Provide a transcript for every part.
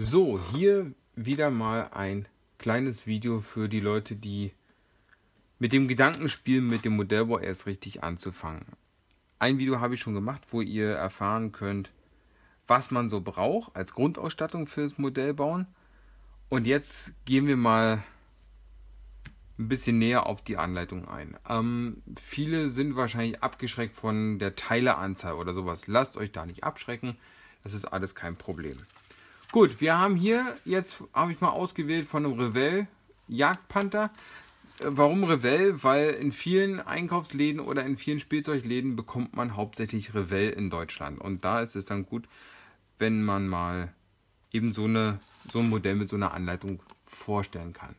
So, hier wieder mal ein kleines Video für die Leute, die mit dem Gedanken spielen, mit dem Modellbau erst richtig anzufangen. Ein Video habe ich schon gemacht, wo ihr erfahren könnt, was man so braucht als Grundausstattung fürs Modellbauen. Und jetzt gehen wir mal ein bisschen näher auf die Anleitung ein. Ähm, viele sind wahrscheinlich abgeschreckt von der Teileanzahl oder sowas. Lasst euch da nicht abschrecken. Das ist alles kein Problem. Gut, wir haben hier, jetzt habe ich mal ausgewählt von einem Revell Jagdpanther. Äh, warum Revell? Weil in vielen Einkaufsläden oder in vielen Spielzeugläden bekommt man hauptsächlich Revell in Deutschland. Und da ist es dann gut, wenn man mal eben so, eine, so ein Modell mit so einer Anleitung vorstellen kann.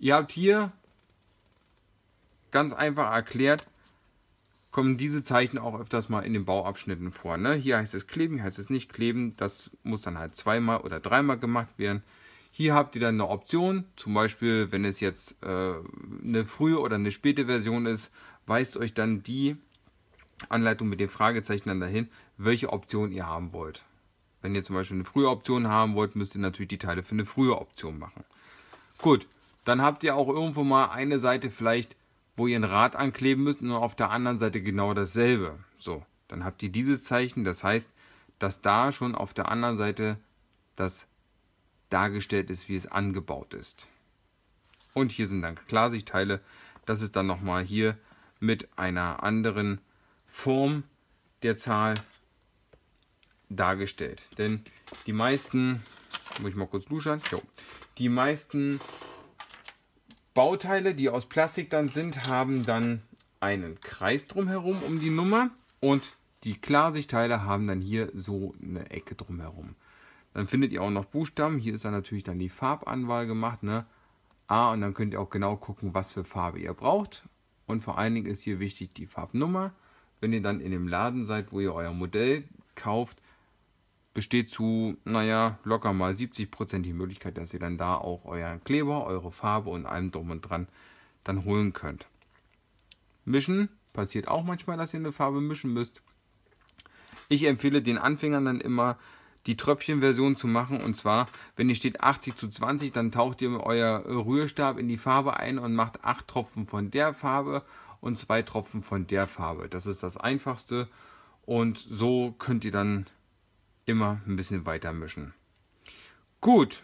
Ihr habt hier ganz einfach erklärt, kommen diese Zeichen auch öfters mal in den Bauabschnitten vor. Ne? Hier heißt es kleben, hier heißt es nicht kleben. Das muss dann halt zweimal oder dreimal gemacht werden. Hier habt ihr dann eine Option, zum Beispiel, wenn es jetzt äh, eine frühe oder eine späte Version ist, weist euch dann die Anleitung mit den Fragezeichen dann dahin, welche Option ihr haben wollt. Wenn ihr zum Beispiel eine frühe Option haben wollt, müsst ihr natürlich die Teile für eine frühe Option machen. Gut, dann habt ihr auch irgendwo mal eine Seite vielleicht wo ihr ein Rad ankleben müsst und auf der anderen Seite genau dasselbe. So, dann habt ihr dieses Zeichen, das heißt, dass da schon auf der anderen Seite das dargestellt ist, wie es angebaut ist. Und hier sind dann Klarsichtteile. Das ist dann nochmal hier mit einer anderen Form der Zahl dargestellt. Denn die meisten, muss ich mal kurz luschern, jo, die meisten Bauteile, die aus Plastik dann sind, haben dann einen Kreis drumherum um die Nummer und die Klarsichtteile haben dann hier so eine Ecke drumherum. Dann findet ihr auch noch Buchstaben. Hier ist dann natürlich dann die Farbanwahl gemacht. Ne? A und dann könnt ihr auch genau gucken, was für Farbe ihr braucht. Und vor allen Dingen ist hier wichtig die Farbnummer. Wenn ihr dann in dem Laden seid, wo ihr euer Modell kauft, besteht zu, naja, locker mal 70% die Möglichkeit, dass ihr dann da auch euren Kleber, eure Farbe und allem drum und dran dann holen könnt. Mischen passiert auch manchmal, dass ihr eine Farbe mischen müsst. Ich empfehle den Anfängern dann immer die Tröpfchenversion zu machen. Und zwar, wenn hier steht 80 zu 20, dann taucht ihr euer Rührstab in die Farbe ein und macht 8 Tropfen von der Farbe und 2 Tropfen von der Farbe. Das ist das Einfachste. Und so könnt ihr dann immer ein bisschen weiter mischen. Gut.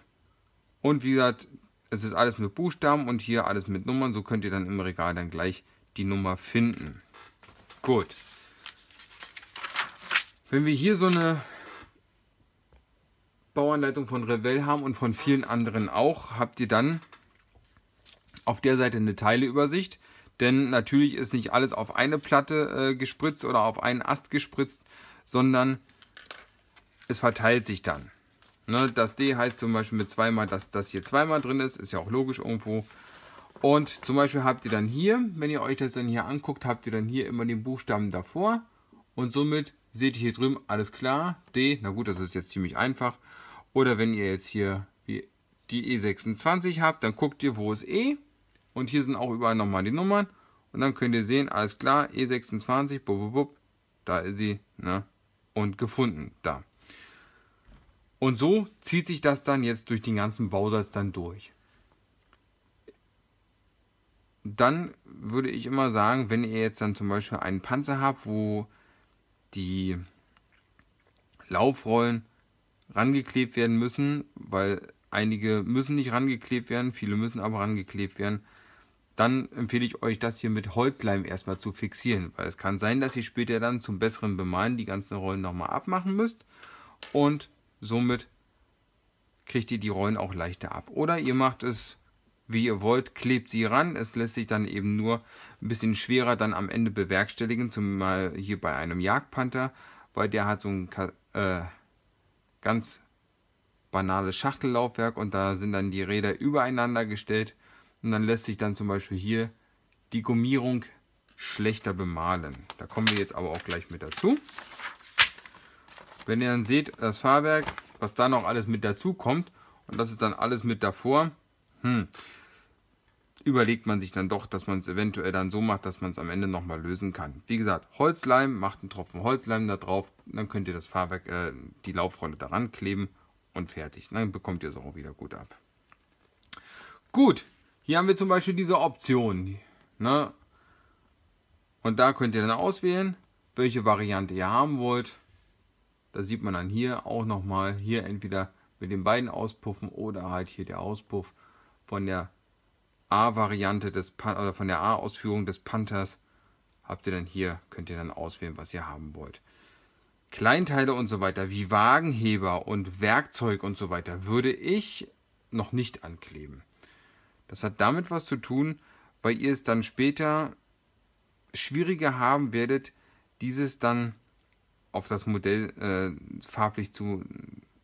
Und wie gesagt, es ist alles mit Buchstaben und hier alles mit Nummern. So könnt ihr dann im Regal dann gleich die Nummer finden. Gut. Wenn wir hier so eine Bauanleitung von Revell haben und von vielen anderen auch, habt ihr dann auf der Seite eine Teileübersicht. Denn natürlich ist nicht alles auf eine Platte äh, gespritzt oder auf einen Ast gespritzt, sondern es verteilt sich dann. Ne, das D heißt zum Beispiel mit zweimal, dass das hier zweimal drin ist, ist ja auch logisch irgendwo. Und zum Beispiel habt ihr dann hier, wenn ihr euch das dann hier anguckt, habt ihr dann hier immer den Buchstaben davor und somit seht ihr hier drüben, alles klar, D, na gut, das ist jetzt ziemlich einfach. Oder wenn ihr jetzt hier die E26 e habt, dann guckt ihr, wo ist E und hier sind auch überall nochmal die Nummern und dann könnt ihr sehen, alles klar, E26, bub, bub, bub, da ist sie ne? und gefunden, da. Und so zieht sich das dann jetzt durch den ganzen Bausatz dann durch. Dann würde ich immer sagen, wenn ihr jetzt dann zum Beispiel einen Panzer habt, wo die Laufrollen rangeklebt werden müssen, weil einige müssen nicht rangeklebt werden, viele müssen aber rangeklebt werden, dann empfehle ich euch, das hier mit Holzleim erstmal zu fixieren, weil es kann sein, dass ihr später dann zum besseren Bemalen die ganzen Rollen nochmal abmachen müsst und somit kriegt ihr die Rollen auch leichter ab. Oder ihr macht es wie ihr wollt, klebt sie ran. Es lässt sich dann eben nur ein bisschen schwerer dann am Ende bewerkstelligen, zumal hier bei einem Jagdpanther, weil der hat so ein äh, ganz banales Schachtellaufwerk und da sind dann die Räder übereinander gestellt und dann lässt sich dann zum Beispiel hier die Gummierung schlechter bemalen. Da kommen wir jetzt aber auch gleich mit dazu. Wenn ihr dann seht, das Fahrwerk, was da noch alles mit dazu kommt und das ist dann alles mit davor, hm, überlegt man sich dann doch, dass man es eventuell dann so macht, dass man es am Ende nochmal lösen kann. Wie gesagt, Holzleim, macht einen Tropfen Holzleim da drauf, dann könnt ihr das Fahrwerk, äh, die Laufrolle daran kleben und fertig. Dann bekommt ihr es auch wieder gut ab. Gut, hier haben wir zum Beispiel diese Option. Ne? Und da könnt ihr dann auswählen, welche Variante ihr haben wollt. Das sieht man dann hier auch nochmal. Hier entweder mit den beiden Auspuffen oder halt hier der Auspuff von der A-Variante des Pan oder von der A-Ausführung des Panthers habt ihr dann hier, könnt ihr dann auswählen, was ihr haben wollt. Kleinteile und so weiter, wie Wagenheber und Werkzeug und so weiter, würde ich noch nicht ankleben. Das hat damit was zu tun, weil ihr es dann später schwieriger haben werdet, dieses dann auf das Modell äh, farblich zu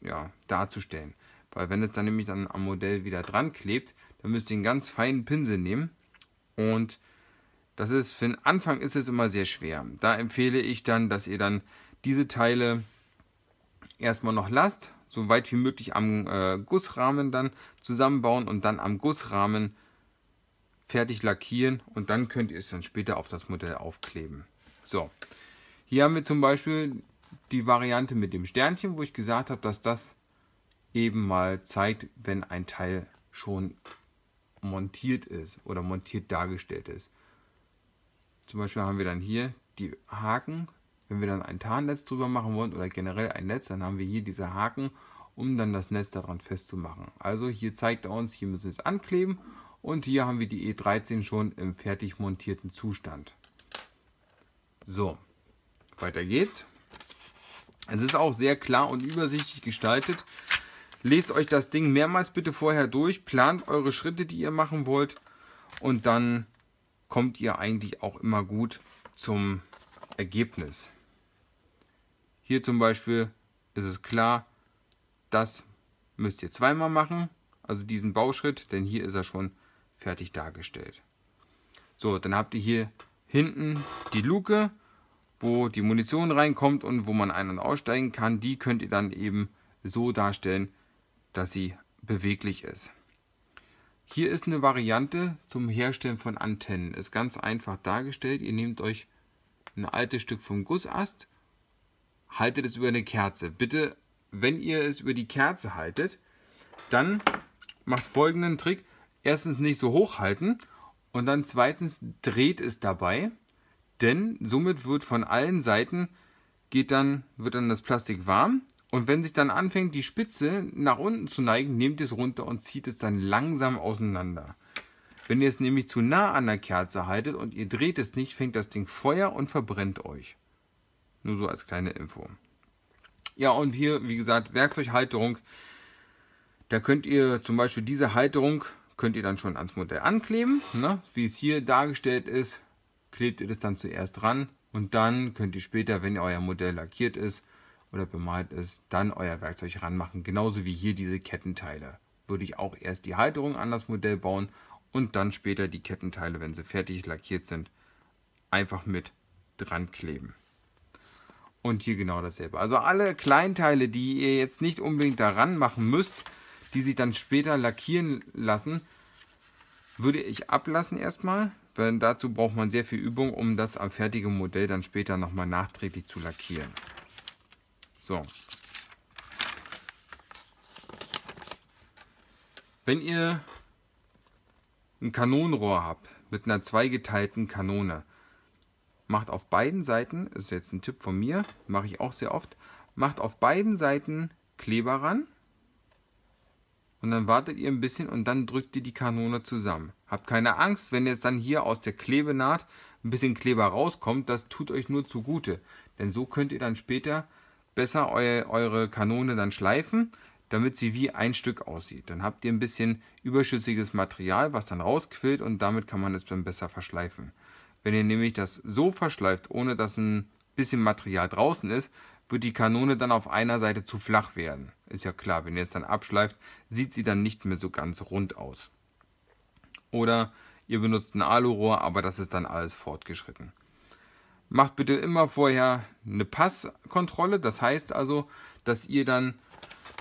ja, darzustellen. Weil wenn es dann nämlich dann am Modell wieder dran klebt, dann müsst ihr einen ganz feinen Pinsel nehmen und das ist für den Anfang ist es immer sehr schwer. Da empfehle ich dann, dass ihr dann diese Teile erstmal noch lasst, so weit wie möglich am äh, Gussrahmen dann zusammenbauen und dann am Gussrahmen fertig lackieren und dann könnt ihr es dann später auf das Modell aufkleben. So, hier haben wir zum Beispiel die Variante mit dem Sternchen, wo ich gesagt habe, dass das eben mal zeigt, wenn ein Teil schon montiert ist oder montiert dargestellt ist. Zum Beispiel haben wir dann hier die Haken. Wenn wir dann ein Tarnnetz drüber machen wollen oder generell ein Netz, dann haben wir hier diese Haken, um dann das Netz daran festzumachen. Also hier zeigt er uns, hier müssen wir es ankleben und hier haben wir die E13 schon im fertig montierten Zustand. So, weiter geht's. Es ist auch sehr klar und übersichtlich gestaltet. Lest euch das Ding mehrmals bitte vorher durch, plant eure Schritte, die ihr machen wollt und dann kommt ihr eigentlich auch immer gut zum Ergebnis. Hier zum Beispiel ist es klar, das müsst ihr zweimal machen, also diesen Bauschritt, denn hier ist er schon fertig dargestellt. So, dann habt ihr hier hinten die Luke wo die Munition reinkommt und wo man ein- und aussteigen kann, die könnt ihr dann eben so darstellen, dass sie beweglich ist. Hier ist eine Variante zum Herstellen von Antennen. Ist ganz einfach dargestellt. Ihr nehmt euch ein altes Stück vom Gussast, haltet es über eine Kerze. Bitte, wenn ihr es über die Kerze haltet, dann macht folgenden Trick. Erstens nicht so hoch halten und dann zweitens dreht es dabei denn somit wird von allen Seiten geht dann, wird dann das Plastik warm. Und wenn sich dann anfängt, die Spitze nach unten zu neigen, nehmt es runter und zieht es dann langsam auseinander. Wenn ihr es nämlich zu nah an der Kerze haltet und ihr dreht es nicht, fängt das Ding Feuer und verbrennt euch. Nur so als kleine Info. Ja, und hier, wie gesagt, Werkzeughalterung. Da könnt ihr zum Beispiel diese Halterung, könnt ihr dann schon ans Modell ankleben, ne? wie es hier dargestellt ist klebt ihr das dann zuerst ran und dann könnt ihr später, wenn euer Modell lackiert ist oder bemalt ist, dann euer Werkzeug ranmachen. Genauso wie hier diese Kettenteile. Würde ich auch erst die Halterung an das Modell bauen und dann später die Kettenteile, wenn sie fertig lackiert sind, einfach mit dran kleben. Und hier genau dasselbe. Also alle Kleinteile, die ihr jetzt nicht unbedingt daran machen müsst, die sich dann später lackieren lassen, würde ich ablassen erstmal denn dazu braucht man sehr viel Übung, um das am fertigen Modell dann später nochmal nachträglich zu lackieren. So. Wenn ihr ein Kanonenrohr habt mit einer zweigeteilten Kanone, macht auf beiden Seiten, das ist jetzt ein Tipp von mir, mache ich auch sehr oft, macht auf beiden Seiten Kleber ran und dann wartet ihr ein bisschen und dann drückt ihr die Kanone zusammen. Habt keine Angst, wenn jetzt dann hier aus der Klebenaht ein bisschen Kleber rauskommt, das tut euch nur zugute. Denn so könnt ihr dann später besser eu eure Kanone dann schleifen, damit sie wie ein Stück aussieht. Dann habt ihr ein bisschen überschüssiges Material, was dann rausquillt und damit kann man es dann besser verschleifen. Wenn ihr nämlich das so verschleift, ohne dass ein bisschen Material draußen ist, wird die Kanone dann auf einer Seite zu flach werden. Ist ja klar, wenn ihr es dann abschleift, sieht sie dann nicht mehr so ganz rund aus. Oder ihr benutzt ein Alurohr, aber das ist dann alles fortgeschritten. Macht bitte immer vorher eine Passkontrolle, das heißt also, dass ihr dann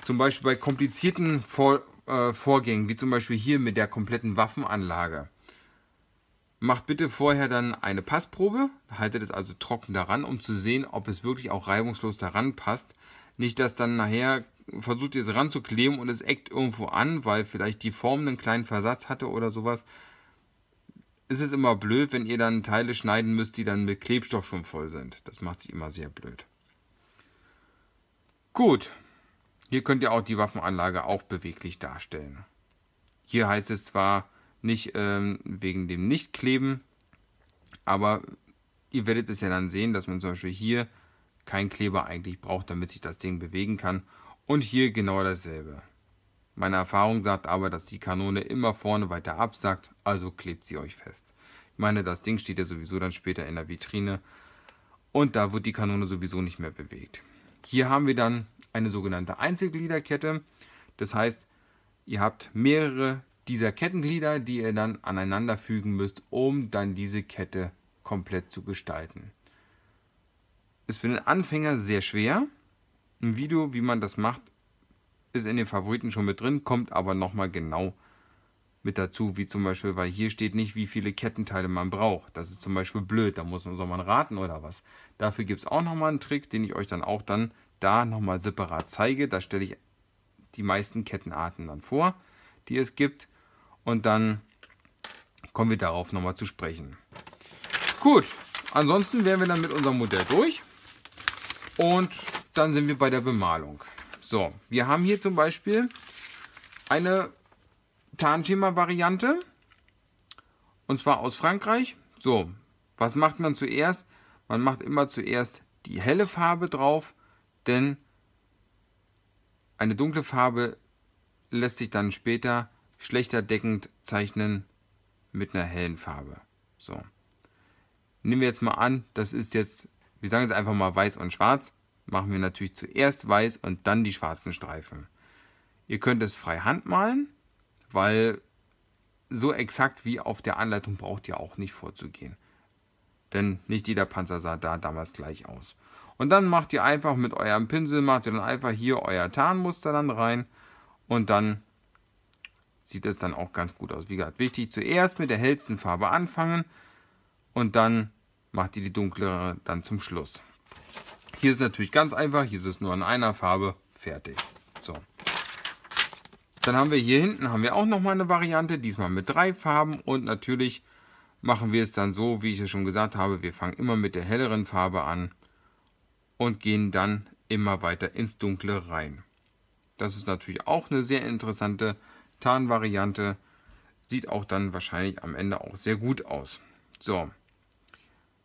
zum Beispiel bei komplizierten Vor äh, Vorgängen, wie zum Beispiel hier mit der kompletten Waffenanlage, Macht bitte vorher dann eine Passprobe, haltet es also trocken daran, um zu sehen, ob es wirklich auch reibungslos daran passt. Nicht, dass dann nachher versucht ihr es ranzukleben und es eckt irgendwo an, weil vielleicht die Form einen kleinen Versatz hatte oder sowas. Es ist immer blöd, wenn ihr dann Teile schneiden müsst, die dann mit Klebstoff schon voll sind. Das macht sich immer sehr blöd. Gut, hier könnt ihr auch die Waffenanlage auch beweglich darstellen. Hier heißt es zwar, nicht ähm, wegen dem Nichtkleben, aber ihr werdet es ja dann sehen, dass man zum Beispiel hier keinen Kleber eigentlich braucht, damit sich das Ding bewegen kann und hier genau dasselbe. Meine Erfahrung sagt aber, dass die Kanone immer vorne weiter absackt, also klebt sie euch fest. Ich meine, das Ding steht ja sowieso dann später in der Vitrine und da wird die Kanone sowieso nicht mehr bewegt. Hier haben wir dann eine sogenannte Einzelgliederkette, das heißt, ihr habt mehrere dieser Kettenglieder, die ihr dann aneinander fügen müsst, um dann diese Kette komplett zu gestalten. Ist für den Anfänger sehr schwer. Ein Video, wie man das macht, ist in den Favoriten schon mit drin, kommt aber nochmal genau mit dazu, wie zum Beispiel, weil hier steht nicht, wie viele Kettenteile man braucht. Das ist zum Beispiel blöd, da muss man, raten oder was. Dafür gibt es auch nochmal einen Trick, den ich euch dann auch dann da nochmal separat zeige. Da stelle ich die meisten Kettenarten dann vor, die es gibt und dann kommen wir darauf nochmal zu sprechen. Gut, ansonsten wären wir dann mit unserem Modell durch und dann sind wir bei der Bemalung. So, wir haben hier zum Beispiel eine Tarnschema-Variante und zwar aus Frankreich. So, was macht man zuerst? Man macht immer zuerst die helle Farbe drauf, denn eine dunkle Farbe lässt sich dann später schlechter deckend zeichnen mit einer hellen Farbe. So. Nehmen wir jetzt mal an, das ist jetzt, wir sagen jetzt einfach mal weiß und schwarz. Machen wir natürlich zuerst weiß und dann die schwarzen Streifen. Ihr könnt es frei Hand malen, weil so exakt wie auf der Anleitung braucht ihr auch nicht vorzugehen. Denn nicht jeder Panzer sah da damals gleich aus. Und dann macht ihr einfach mit eurem Pinsel, macht ihr dann einfach hier euer Tarnmuster dann rein und dann sieht es dann auch ganz gut aus. Wie gesagt, wichtig zuerst mit der hellsten Farbe anfangen und dann macht ihr die dunklere dann zum Schluss. Hier ist es natürlich ganz einfach, hier ist es nur in einer Farbe fertig. So. Dann haben wir hier hinten haben wir auch nochmal eine Variante, diesmal mit drei Farben und natürlich machen wir es dann so, wie ich es schon gesagt habe, wir fangen immer mit der helleren Farbe an und gehen dann immer weiter ins Dunkle rein. Das ist natürlich auch eine sehr interessante Variante Tarnvariante. Sieht auch dann wahrscheinlich am Ende auch sehr gut aus. So,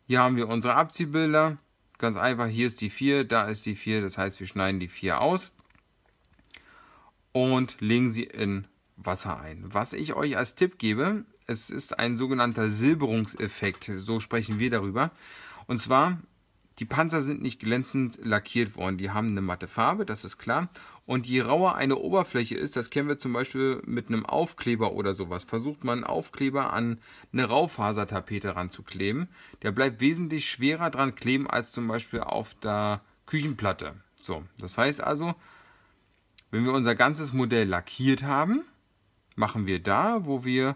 hier haben wir unsere Abziehbilder. Ganz einfach, hier ist die 4, da ist die 4, das heißt wir schneiden die 4 aus und legen sie in Wasser ein. Was ich euch als Tipp gebe, es ist ein sogenannter Silberungseffekt, so sprechen wir darüber. Und zwar die Panzer sind nicht glänzend lackiert worden, die haben eine matte Farbe, das ist klar. Und je rauer eine Oberfläche ist, das kennen wir zum Beispiel mit einem Aufkleber oder sowas, versucht man einen Aufkleber an eine Raufasertapete ranzukleben. Der bleibt wesentlich schwerer dran kleben als zum Beispiel auf der Küchenplatte. So, das heißt also, wenn wir unser ganzes Modell lackiert haben, machen wir da, wo wir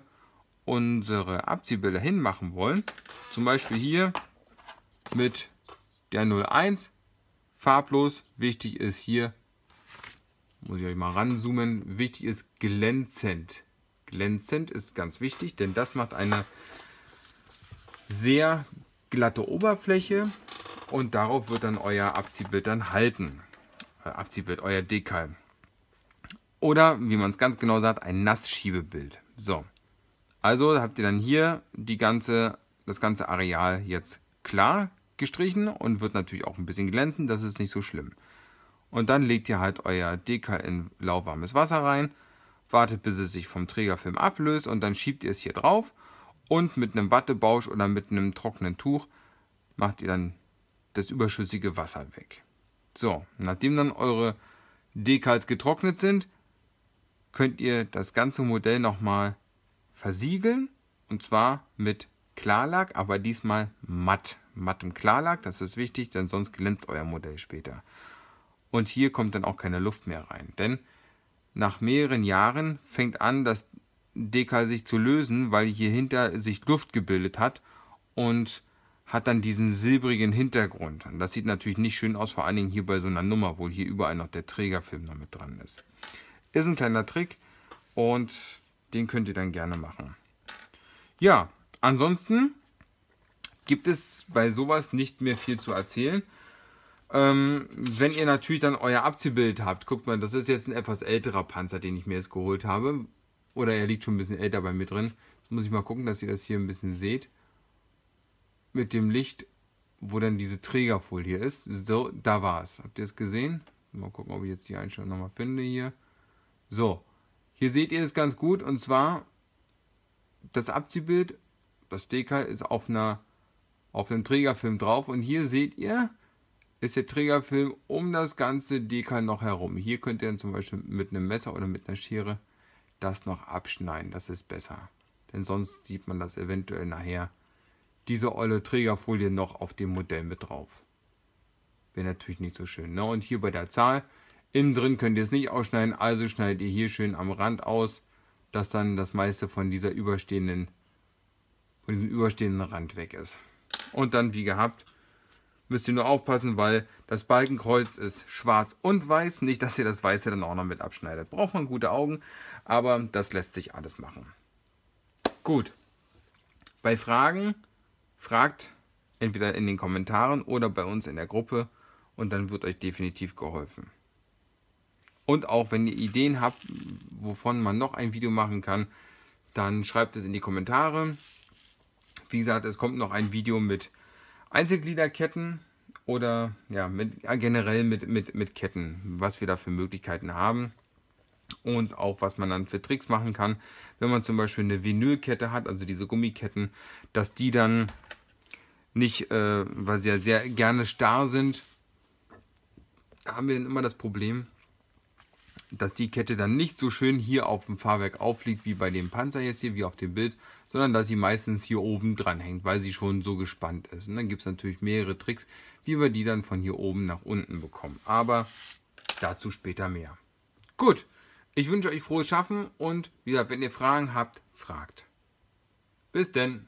unsere Abziehbilder hinmachen wollen, zum Beispiel hier mit der 01, farblos. Wichtig ist hier, muss ich euch mal ranzoomen, wichtig ist glänzend. Glänzend ist ganz wichtig, denn das macht eine sehr glatte Oberfläche und darauf wird dann euer Abziehbild dann halten. Äh, Abziehbild, euer Dekal. Oder, wie man es ganz genau sagt, ein Nassschiebebild. So, also habt ihr dann hier die ganze, das ganze Areal jetzt klar gestrichen und wird natürlich auch ein bisschen glänzen, das ist nicht so schlimm. Und dann legt ihr halt euer Deka in lauwarmes Wasser rein, wartet bis es sich vom Trägerfilm ablöst und dann schiebt ihr es hier drauf und mit einem Wattebausch oder mit einem trockenen Tuch macht ihr dann das überschüssige Wasser weg. So, nachdem dann eure Dekals getrocknet sind, könnt ihr das ganze Modell nochmal versiegeln und zwar mit Klarlack, aber diesmal matt. Mattem Klarlack, das ist wichtig, denn sonst glänzt euer Modell später. Und hier kommt dann auch keine Luft mehr rein, denn nach mehreren Jahren fängt an, das Deckal sich zu lösen, weil hier hinter sich Luft gebildet hat und hat dann diesen silbrigen Hintergrund. Und das sieht natürlich nicht schön aus, vor allen Dingen hier bei so einer Nummer, wo hier überall noch der Trägerfilm noch mit dran ist. Ist ein kleiner Trick und den könnt ihr dann gerne machen. Ja, Ansonsten gibt es bei sowas nicht mehr viel zu erzählen. Ähm, wenn ihr natürlich dann euer Abziehbild habt, guckt mal, das ist jetzt ein etwas älterer Panzer, den ich mir jetzt geholt habe. Oder er liegt schon ein bisschen älter bei mir drin. Jetzt muss ich mal gucken, dass ihr das hier ein bisschen seht. Mit dem Licht, wo dann diese Trägerfolie ist. So, da war es. Habt ihr es gesehen? Mal gucken, ob ich jetzt die Einstellung nochmal finde hier. So, hier seht ihr es ganz gut. Und zwar, das Abziehbild das Decal ist auf einer auf dem Trägerfilm drauf und hier seht ihr, ist der Trägerfilm um das ganze Decal noch herum. Hier könnt ihr dann zum Beispiel mit einem Messer oder mit einer Schere das noch abschneiden, das ist besser. Denn sonst sieht man das eventuell nachher, diese olle Trägerfolie noch auf dem Modell mit drauf. Wäre natürlich nicht so schön. Ne? Und hier bei der Zahl, innen drin könnt ihr es nicht ausschneiden, also schneidet ihr hier schön am Rand aus, dass dann das meiste von dieser überstehenden von diesem überstehenden Rand weg ist. Und dann, wie gehabt, müsst ihr nur aufpassen, weil das Balkenkreuz ist schwarz und weiß. Nicht, dass ihr das Weiße dann auch noch mit abschneidet. Braucht man gute Augen, aber das lässt sich alles machen. Gut. Bei Fragen fragt entweder in den Kommentaren oder bei uns in der Gruppe und dann wird euch definitiv geholfen. Und auch wenn ihr Ideen habt, wovon man noch ein Video machen kann, dann schreibt es in die Kommentare. Wie gesagt, es kommt noch ein Video mit Einzelgliederketten oder ja, mit, ja, äh, generell mit, mit, mit Ketten, was wir da für Möglichkeiten haben und auch was man dann für Tricks machen kann, wenn man zum Beispiel eine Vinylkette hat, also diese Gummiketten, dass die dann nicht, äh, weil sie ja sehr gerne starr sind, haben wir dann immer das Problem, dass die Kette dann nicht so schön hier auf dem Fahrwerk aufliegt wie bei dem Panzer jetzt hier, wie auf dem Bild, sondern dass sie meistens hier oben dran hängt, weil sie schon so gespannt ist. Und dann gibt es natürlich mehrere Tricks, wie wir die dann von hier oben nach unten bekommen. Aber dazu später mehr. Gut, ich wünsche euch frohes Schaffen und wie gesagt, wenn ihr Fragen habt, fragt. Bis denn!